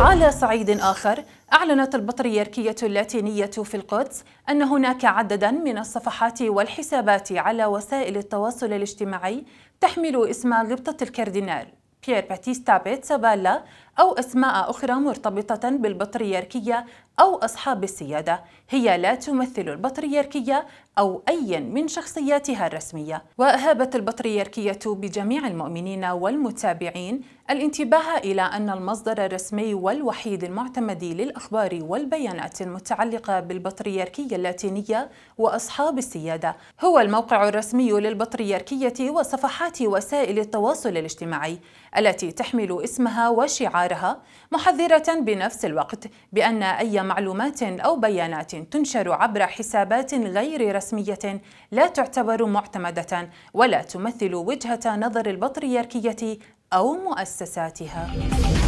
على صعيد آخر أعلنت البطريركية اللاتينية في القدس أن هناك عددا من الصفحات والحسابات على وسائل التواصل الاجتماعي تحمل اسم غبطة الكاردينال بيير باتيستا بيتسابالا أو أسماء أخرى مرتبطة بالبطريركية أو أصحاب السيادة هي لا تمثل البطريركية أو أي من شخصياتها الرسمية وأهابت البطريركية بجميع المؤمنين والمتابعين الانتباه إلى أن المصدر الرسمي والوحيد المعتمد للأخبار والبيانات المتعلقة بالبطريركية اللاتينية وأصحاب السيادة هو الموقع الرسمي للبطريركية وصفحات وسائل التواصل الاجتماعي التي تحمل اسمها وشعارها أسعارها محذرة بنفس الوقت بأن أي معلومات أو بيانات تنشر عبر حسابات غير رسمية لا تعتبر معتمدة ولا تمثل وجهة نظر البطريركية أو مؤسساتها